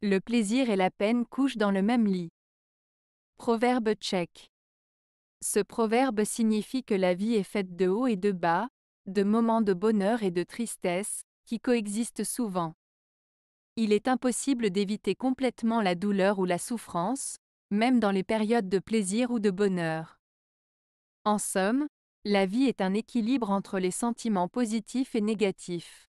Le plaisir et la peine couchent dans le même lit. Proverbe tchèque. Ce proverbe signifie que la vie est faite de haut et de bas, de moments de bonheur et de tristesse, qui coexistent souvent. Il est impossible d'éviter complètement la douleur ou la souffrance, même dans les périodes de plaisir ou de bonheur. En somme, la vie est un équilibre entre les sentiments positifs et négatifs.